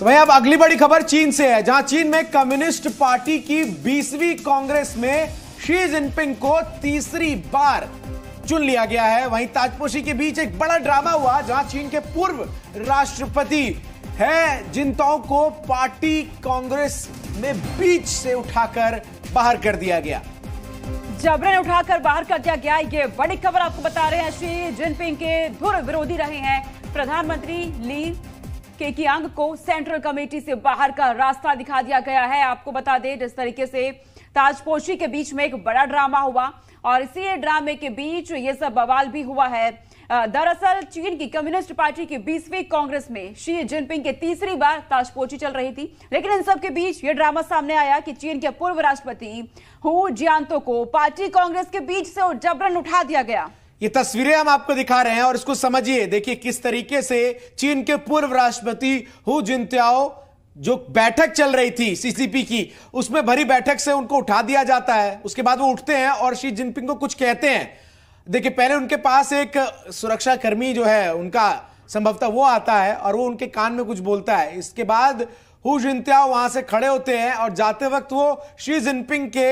तो भाई अब अगली बड़ी खबर चीन से है जहां चीन में कम्युनिस्ट पार्टी की बीसवीं कांग्रेस में शी जिनपिंग को तीसरी बार चुन लिया गया है वहीं ताजपोशी के बीच एक बड़ा ड्रामा हुआ जहां चीन के पूर्व राष्ट्रपति है जिनताओं को पार्टी कांग्रेस में बीच से उठाकर बाहर कर दिया गया जबरन उठाकर बाहर कर दिया गया ये बड़ी खबर आपको बता रहे हैं श्री जिनपिंग के धुर विरोधी रहे हैं प्रधानमंत्री ली केकियांग को सेंट्रल कमेटी से बाहर का रास्ता दिखा दिया गया है आपको बता दें जिस तरीके से ताजपोशी के बीच में एक बड़ा ड्रामा हुआ और इसी ड्रामे के बीच ये सब बवाल भी हुआ है दरअसल चीन की कम्युनिस्ट पार्टी की बीसवीं कांग्रेस में शी जिनपिंग के तीसरी बार ताजपोची चल रही थी लेकिन इन सब के बीच ये ड्रामा सामने आया कि चीन के पूर्व राष्ट्रपति हु जियांतो को पार्टी कांग्रेस के बीच से जबरन उठा दिया गया ये तस्वीरें हम आपको दिखा रहे हैं और इसको समझिए देखिए किस तरीके से चीन के पूर्व राष्ट्रपति हु जिनत्याओ जो बैठक चल रही थी सीसीपी की उसमें भरी बैठक से उनको उठा दिया जाता है उसके बाद वो उठते हैं और शी जिनपिंग को कुछ कहते हैं देखिए पहले उनके पास एक सुरक्षाकर्मी जो है उनका संभवतः वो आता है और वो उनके कान में कुछ बोलता है इसके बाद हु जिनत्याओ वहां से खड़े होते हैं और जाते वक्त वो शी जिनपिंग के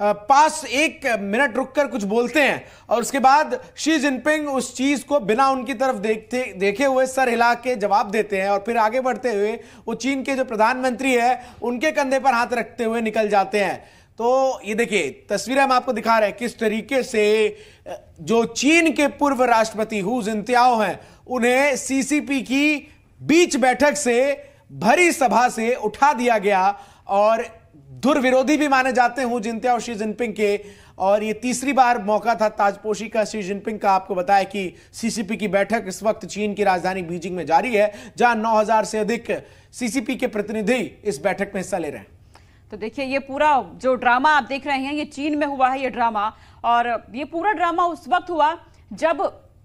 पास एक मिनट रुककर कुछ बोलते हैं और उसके बाद शी जिनपिंग उस चीज़ को बिना उनकी तरफ देखते देखे हुए सर हिला के जवाब देते हैं और फिर आगे बढ़ते हुए वो चीन के जो प्रधानमंत्री है उनके कंधे पर हाथ रखते हुए निकल जाते हैं तो ये देखिए तस्वीरें हम आपको दिखा रहे हैं किस तरीके से जो चीन के पूर्व राष्ट्रपति हु जिनत्याओ हैं उन्हें सीसीपी की बीच बैठक से भरी सभा से उठा दिया गया और दुर्विरोधी भी माने जाते हूं जिनते और शी जिनपिंग के और ये तीसरी बार मौका था ताजपोशी का शी जिनपिंग का आपको बताया कि सीसीपी की बैठक इस वक्त चीन की राजधानी बीजिंग में जारी है जहां 9000 से अधिक सीसीपी के प्रतिनिधि इस बैठक में हिस्सा ले रहे हैं तो देखिए ये पूरा जो ड्रामा आप देख रहे हैं ये चीन में हुआ है ये ड्रामा और ये पूरा ड्रामा उस वक्त हुआ जब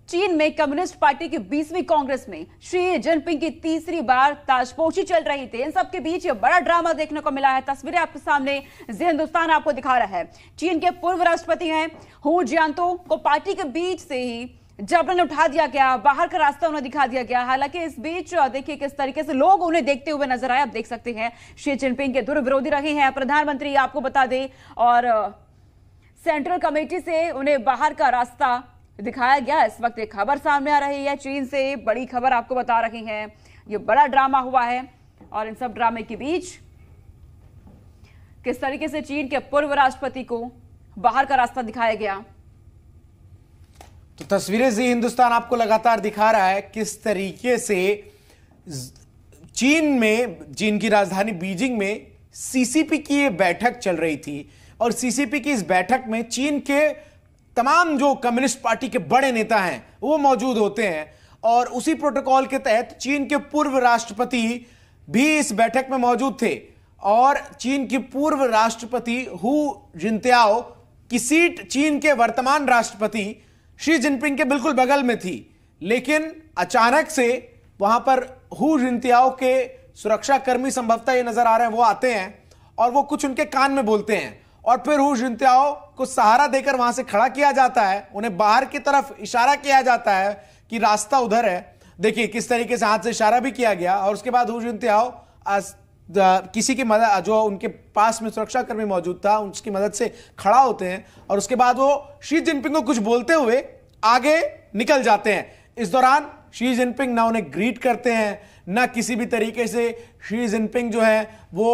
चीन में कम्युनिस्ट पार्टी की बीसवीं कांग्रेस में श्री जिनपिंग की तीसरी बार ताजपोशी चल रही थी इन सबके बीच बड़ा ड्रामा देखने को मिला है तस्वीरें आपके सामने हिंदुस्तान आपको दिखा रहा है चीन के पूर्व राष्ट्रपति हैं हु जियांतो को पार्टी के बीच से ही जबरन उठा दिया गया बाहर का रास्ता उन्हें दिखा दिया गया हालांकि इस बीच देखिए किस तरीके से लोग उन्हें देखते हुए नजर आए आप देख सकते हैं श्री जिनपिंग के दुर्विरोधी विरोधी रहे हैं प्रधानमंत्री आपको बता दें और सेंट्रल कमेटी से उन्हें बाहर का रास्ता दिखाया गया इस वक्त एक खबर सामने आ रही है चीन से बड़ी खबर आपको बता रही है ये बड़ा ड्रामा हुआ है और इन सब ड्रामे के बीच किस तरीके से चीन के पूर्व राष्ट्रपति को बाहर का रास्ता दिखाया गया तो तस्वीरें जी हिंदुस्तान आपको लगातार दिखा रहा है किस तरीके से चीन में चीन की राजधानी बीजिंग में सीसीपी की ये बैठक चल रही थी और सीसीपी की इस बैठक में चीन के तमाम जो कम्युनिस्ट पार्टी के बड़े नेता हैं वो मौजूद होते हैं और उसी प्रोटोकॉल के तहत चीन के पूर्व राष्ट्रपति भी इस बैठक में मौजूद थे और चीन के पूर्व राष्ट्रपति हु जिनत्याओ की सीट चीन के वर्तमान राष्ट्रपति शी जिनपिंग के बिल्कुल बगल में थी लेकिन अचानक से वहां पर हु जिनत्याओ के सुरक्षाकर्मी संभवतः ये नजर आ रहे हैं वो आते हैं और वो कुछ उनके कान में बोलते हैं और फिर हु इंतहाओ को सहारा देकर वहां से खड़ा किया जाता है उन्हें बाहर की तरफ इशारा किया जाता है कि रास्ता उधर है देखिए किस तरीके से हाथ से इशारा भी किया गया और उसके बाद हुज इंतहाओ किसी की मदद जो उनके पास में सुरक्षाकर्मी मौजूद था उसकी मदद से खड़ा होते हैं और उसके बाद वो शी जिनपिंग को कुछ बोलते हुए आगे निकल जाते हैं इस दौरान शी जिनपिंग ना उन्हें ग्रीट करते हैं ना किसी भी तरीके से शी जिनपिंग जो है वो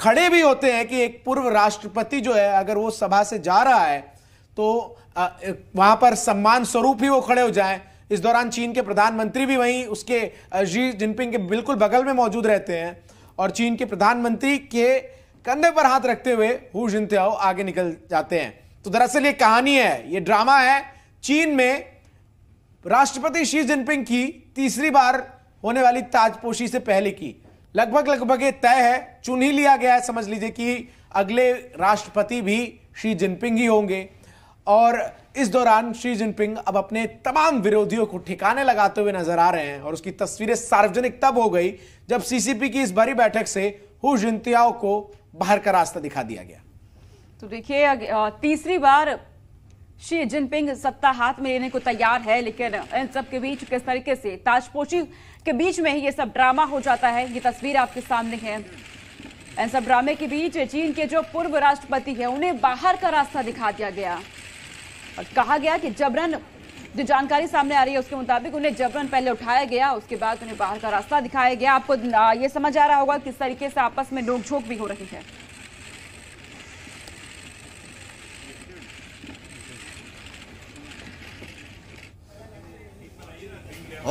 खड़े भी होते हैं कि एक पूर्व राष्ट्रपति जो है अगर वो सभा से जा रहा है तो वहां पर सम्मान स्वरूप ही वो खड़े हो जाए इस दौरान चीन के प्रधानमंत्री भी वहीं उसके जी जिनपिंग के बिल्कुल बगल में मौजूद रहते हैं और चीन के प्रधानमंत्री के कंधे पर हाथ रखते हुए हु जिनताओ आगे निकल जाते हैं तो दरअसल ये कहानी है ये ड्रामा है चीन में राष्ट्रपति शी जिनपिंग की तीसरी बार होने वाली ताजपोशी से पहले की लगभग लगभग ये तय है चुन ही लिया गया है समझ लीजिए कि अगले राष्ट्रपति भी शी जिनपिंग ही होंगे और इस दौरान शी जिनपिंग अब अपने तमाम विरोधियों को ठिकाने लगाते हुए नजर आ रहे हैं और उसकी तस्वीरें सार्वजनिक तब हो गई जब सीसीपी की इस भरी बैठक से हु जिनतियाओ को बाहर का रास्ता दिखा दिया गया तो देखिए तीसरी बार शी जिनपिंग सत्ता हाथ में लेने को तैयार है लेकिन इन सब के बीच किस तरीके से ताजपोशी के बीच में ही ये सब ड्रामा हो जाता है ये तस्वीर आपके सामने है इन सब ड्रामे के बीच चीन के जो पूर्व राष्ट्रपति हैं उन्हें बाहर का रास्ता दिखा दिया गया और कहा गया कि जबरन जो जानकारी सामने आ रही है उसके मुताबिक उन्हें जबरन पहले उठाया गया उसके बाद उन्हें बाहर का रास्ता दिखाया गया आपको ये समझ आ रहा होगा किस तरीके से आपस में नोकझोंक भी हो रही है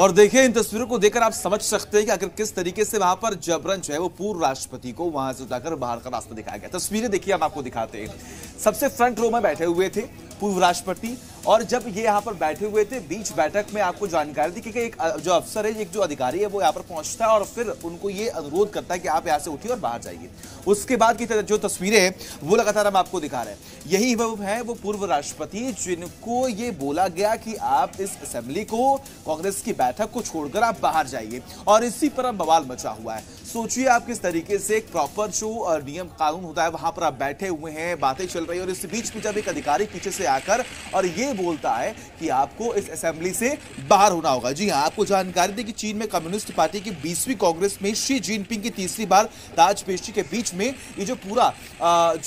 और देखिए इन तस्वीरों को देखकर आप समझ सकते हैं कि आखिर किस तरीके से वहां पर जबरन जो है वो पूर्व राष्ट्रपति को वहां से उठाकर बाहर का रास्ता दिखाया गया तस्वीरें देखिए आप आपको दिखाते हैं सबसे फ्रंट रो में बैठे हुए थे पूर्व राष्ट्रपति और जब ये यहाँ पर बैठे हुए थे बीच बैठक में आपको जानकारी दी क्योंकि एक जो अफसर है एक जो अधिकारी है वो यहाँ पर पहुंचता है और फिर उनको ये अनुरोध करता है कि आप यहाँ से उठिए और बाहर जाइए उसके बाद की जो तस्वीरें हैं वो लगातार हम आपको दिखा रहे हैं यही वह है वो पूर्व राष्ट्रपति जिनको ये बोला गया कि आप इस असेंबली को कांग्रेस की बैठक को छोड़कर आप बाहर जाइए और इसी पर अब बवाल मचा हुआ है सोचिए आप किस तरीके से एक प्रॉपर जो नियम कानून होता है वहां पर आप बैठे हुए हैं बातें चल रही है और इस बीच में जब एक अधिकारी पीछे से से आकर और ये बोलता है कि आपको इस असेंबली से बाहर होना होगा जी हाँ आपको जानकारी दी कि चीन में कम्युनिस्ट पार्टी की बीसवीं कांग्रेस में शी जिनपिंग की तीसरी बार ताजपेशी के बीच में ये जो पूरा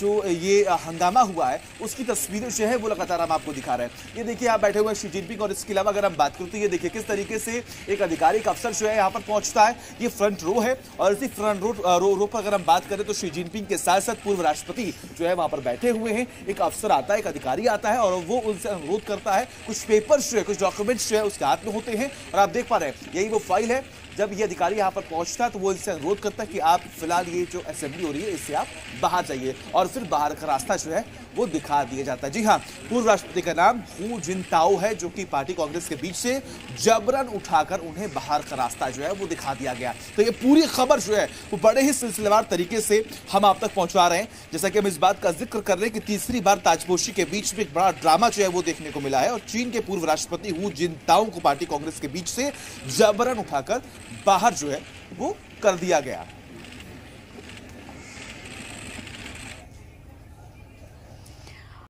जो ये हंगामा हुआ है उसकी तस्वीरें जो है वो लगातार हम आपको दिखा रहे हैं ये देखिए आप बैठे हुए शी जिनपिंग और इसके अलावा अगर हम बात करते हैं ये देखिए किस तरीके से एक अधिकारी अफसर जो है यहाँ पर पहुंचता है ये फ्रंट रो है और इसी फ्रंट रो रो, रो पर अगर हम बात करें तो शी जिनपिंग के साथ साथ पूर्व राष्ट्रपति जो है वहां पर बैठे हुए हैं एक अफसर आता है एक अधिकारी आता है जाता है और वो उनसे अनुरोध करता है कुछ पेपर्स जो है कुछ डॉक्यूमेंट्स जो है उसके हाथ में होते हैं और आप देख पा रहे हैं यही वो फाइल है जब ये अधिकारी यहाँ पर पहुंचता है तो वो इससे अनुरोध करता है कि आप फिलहाल ये जो असेंबली हो रही है इससे आप बाहर जाइए और फिर बाहर का रास्ता जो है वो दिखा दिया जाता है जी हाँ पूर्व राष्ट्रपति का नाम हु जिनताओ है जो कि पार्टी कांग्रेस के बीच से जबरन उठाकर उन्हें बाहर का रास्ता जो है वो दिखा दिया गया तो ये पूरी खबर जो है वो बड़े ही सिलसिलेवार तरीके से हम आप तक पहुंचा रहे हैं जैसा कि हम इस बात का जिक्र कर रहे हैं कि तीसरी बार ताजपोशी के बीच में एक बड़ा ड्रामा जो है वो देखने को मिला है और चीन के पूर्व राष्ट्रपति हु जिनताओं को पार्टी कांग्रेस के बीच से जबरन उठाकर बाहर जो है वो कर दिया गया है